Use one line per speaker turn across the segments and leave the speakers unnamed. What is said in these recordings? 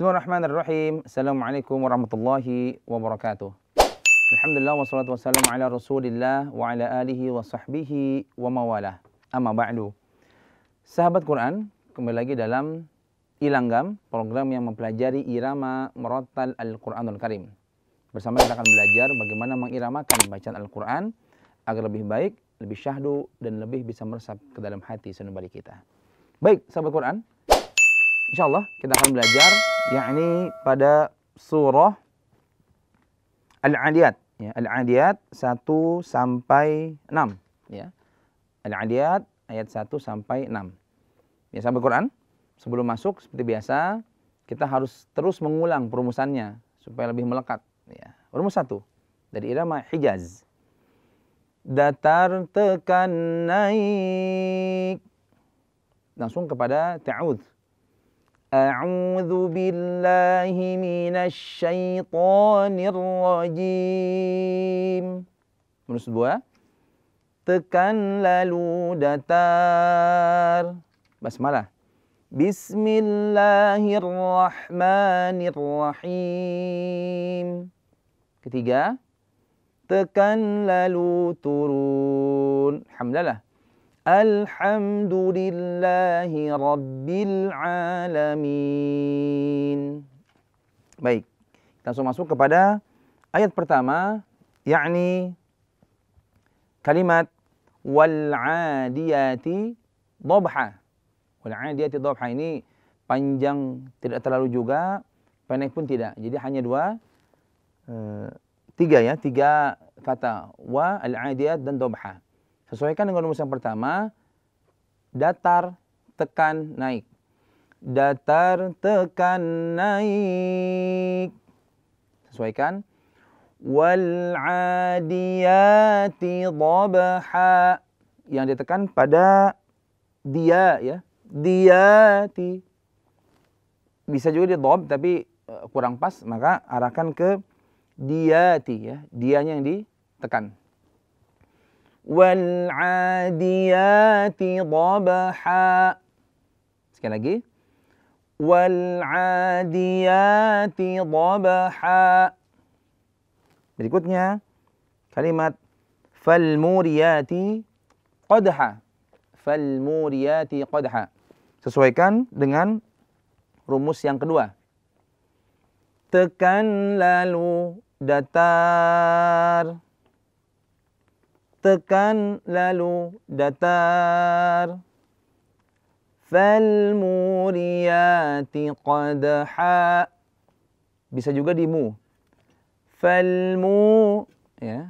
Bismillahirrahmanirrahim. Assalamualaikum warahmatullahi wabarakatuh. Alhamdulillah wassalatu wassalamu ala Rasulillah wa ala alihi wa sahbihi wa mawalah. Amma ba'du. Sahabat Quran, kembali lagi dalam Ilanggam, program yang mempelajari irama merotal Al-Quranul Karim. Bersama kita akan belajar bagaimana mengiramakan bacaan Al-Quran agar lebih baik, lebih syahdu, dan lebih bisa meresap ke dalam hati senubali kita. Baik, sahabat Quran, Insya Allah kita akan belajar yakni pada surah Al-Adiyat ya Al-Adiyat 1 sampai 6 ya. Al-Adiyat ayat 1 sampai 6. Ya sampai quran sebelum masuk seperti biasa kita harus terus mengulang perumusannya supaya lebih melekat ya. Rumus 1 dari irama Hijaz. Datar tekan naik langsung kepada ta'ud أعوذ بالله من الشaiton rajim. Menurut sebuah tekan lalu datar basmalah. Bismillahirrahmanirrahim. Ketiga, tekan lalu turun. Alhamdulillah. لله رب العالمين Baik, kita langsung masuk kepada ayat pertama, yakni kalimat wal adiyati dhabha. Wal adiyati dhabha ini panjang tidak terlalu juga, pendek pun tidak. Jadi hanya dua, eh, tiga ya, tiga kata wa al adiyat dan dhabha. Sesuaikan dengan rumus yang pertama, datar, tekan, naik. Datar, tekan, naik. Sesuaikan. Wal adiyati Yang ditekan pada dia ya. ti Bisa juga di dhab tapi eh, kurang pas maka arahkan ke diati ya. Dianya yang ditekan. Wal'adiyati dhabaha. Sekali lagi. Wal'adiyati dhabaha. Berikutnya kalimat falmuriyati qadha. Falmuriyati qadha. Sesuaikan dengan rumus yang kedua. Tekan lalu datar tekan lalu datar fal qadha bisa juga di mu fal mu ya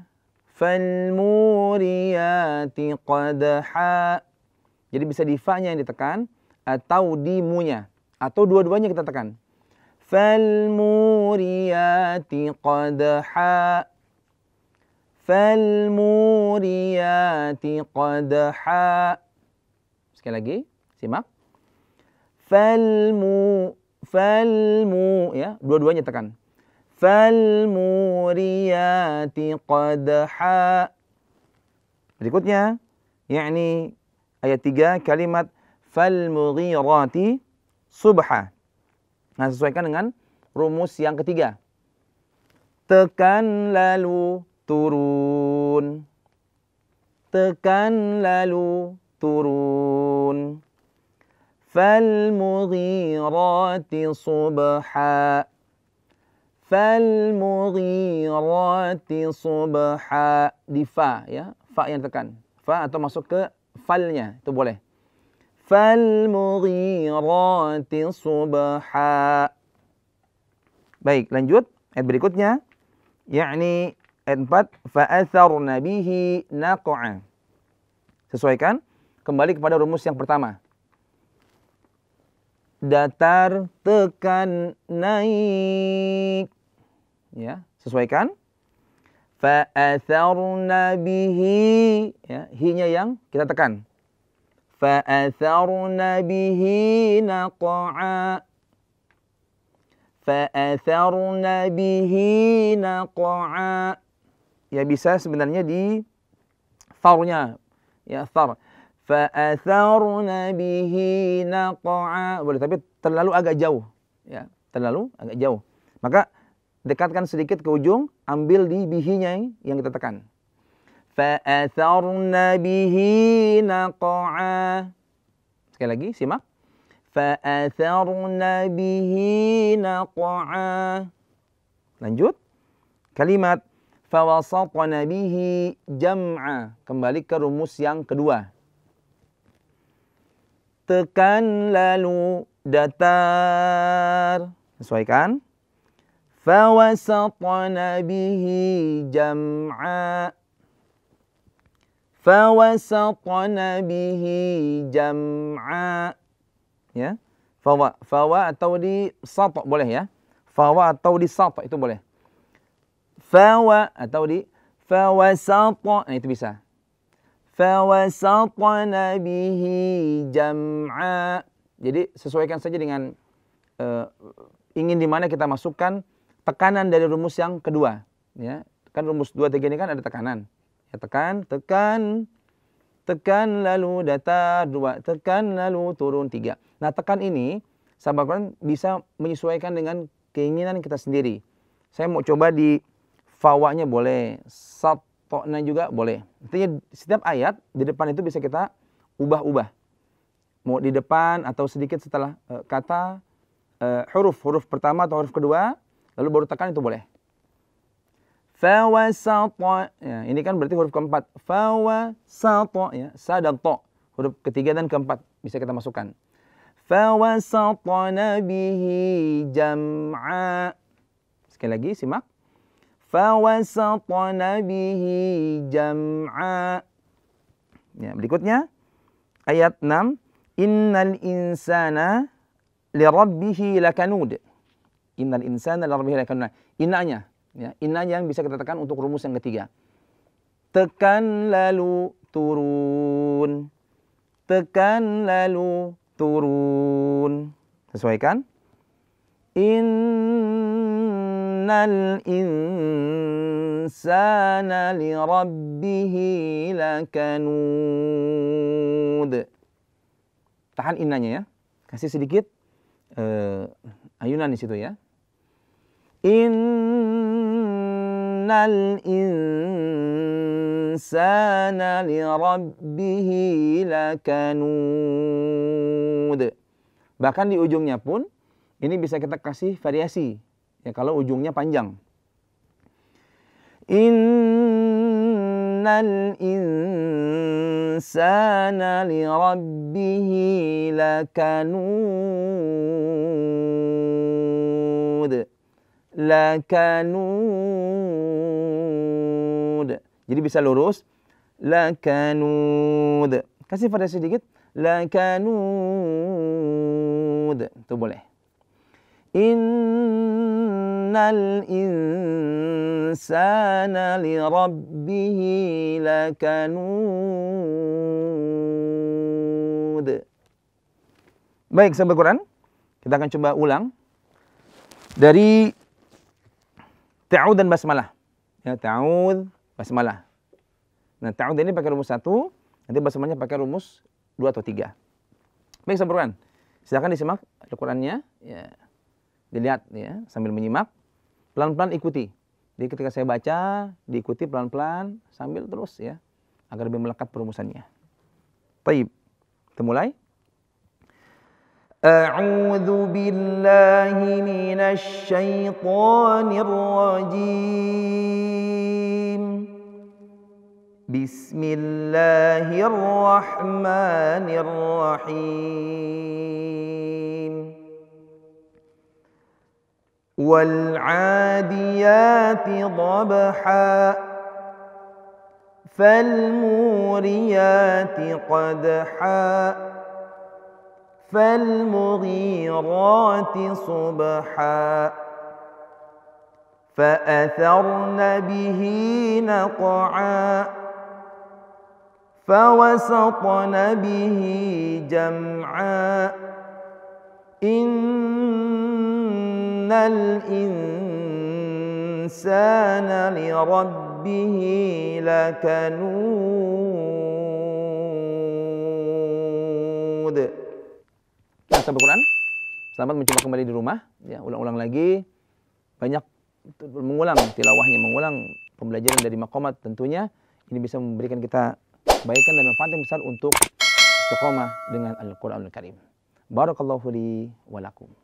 fal qadha jadi bisa di fa-nya yang ditekan atau di mu-nya atau dua-duanya kita tekan fal qadha فَالْمُورِيَاتِ قَدْحَا sekali lagi simak فَالْمُ فَالْمُ ya dua-duanya tekan فَالْمُورِيَاتِ قَدْحَا berikutnya yakni ayat 3 kalimat falmughirati subha nah sesuaikan dengan rumus yang ketiga tekan lalu turun tekan lalu turun fal mughirati subha fal mughirati subha di fa ya fa yang tekan fa atau masuk ke falnya itu boleh fal mughirati subha baik lanjut ayat berikutnya yakni Ayat 4, fa'atharna nabihi naqa'a. Sesuaikan kembali kepada rumus yang pertama. Datar tekan naik. Ya, sesuaikan. faathar nabihi Ya, hinya yang kita tekan. faathar bihi naqa'a. فأثرن nabihi naq'a ya bisa sebenarnya di farnya ya far fa'atharna bihi naq'a boleh tapi terlalu agak jauh ya terlalu agak jauh maka dekatkan sedikit ke ujung ambil di bihinya yang kita tekan fa'atharna bihi naq'a sekali lagi simak fa'atharna bihi naq'a lanjut kalimat fawasatna bihi jam'a. Kembali ke rumus yang kedua. Tekan lalu datar. Sesuaikan. Fawasatna bihi jam'a. Fawasatna bihi jam'a. Ya. Fawa, fawa atau di satok boleh ya. Fawa atau di satok itu boleh fawa atau di fawasata. Nah, itu bisa. Fawasatana bihi jam'a. Jadi sesuaikan saja dengan uh, ingin di mana kita masukkan tekanan dari rumus yang kedua, ya. Kan rumus dua tiga ini kan ada tekanan. Ya, tekan, tekan, tekan lalu datar dua, tekan lalu turun tiga. Nah, tekan ini sahabat Quran bisa menyesuaikan dengan keinginan kita sendiri. Saya mau coba di fawanya boleh, satoknya juga boleh. Artinya setiap ayat di depan itu bisa kita ubah-ubah. Mau di depan atau sedikit setelah e, kata e, huruf, huruf pertama atau huruf kedua, lalu baru tekan itu boleh. Fawasato. Ya, ini kan berarti huruf keempat. Fawasato. Ya, sa dan to Huruf ketiga dan keempat bisa kita masukkan. Fawasato nabihi jam'a. Sekali lagi simak. Fawasatna bihi jam'a. Ya, berikutnya ayat 6 Innal insana lirabbih lakanud. Innal insana lirabbih lakanud. Nah, innanya ya, inna yang bisa kita tekan untuk rumus yang ketiga. Tekan lalu turun. Tekan lalu turun. Sesuaikan. In كان الإنسان لربه لكنود tahan inanya ya kasih sedikit uh, ayunan di situ ya innal insana lirabbih lakanud bahkan di ujungnya pun ini bisa kita kasih variasi Ya kalau ujungnya panjang. Innal insana li rabbihi lakanud. Lakanud. Jadi bisa lurus. Lakanud. Kasih pada sedikit. Lakanud. Itu boleh. Innal insana li rabbih Baik, sahabat Quran, kita akan coba ulang dari ta'ud dan basmalah. Ya, ta'ud, basmalah. Nah, ta'ud ini pakai rumus satu, nanti basmalahnya pakai rumus dua atau tiga. Baik, sahabat Quran, silakan disimak Al-Qur'annya. Ya dilihat ya sambil menyimak pelan-pelan ikuti jadi ketika saya baca diikuti pelan-pelan sambil terus ya agar lebih melekat perumusannya baik, kita mulai أعوذ بالله من الشيطان الرجيم بسم الله الرحمن الرحيم والعاديات ضبحا فالموريات قدحا فالمغيرات صبحا فأثرن به نقعا فوسطن به جمعا الإنسان لربه لكنود Nah, sampai Quran. Selamat mencoba kembali di rumah. Ya, ulang-ulang lagi. Banyak mengulang tilawahnya, mengulang pembelajaran dari makomat tentunya. Ini bisa memberikan kita kebaikan dan manfaat yang besar untuk istiqomah dengan Al-Quranul Karim. Barakallahu li walakum.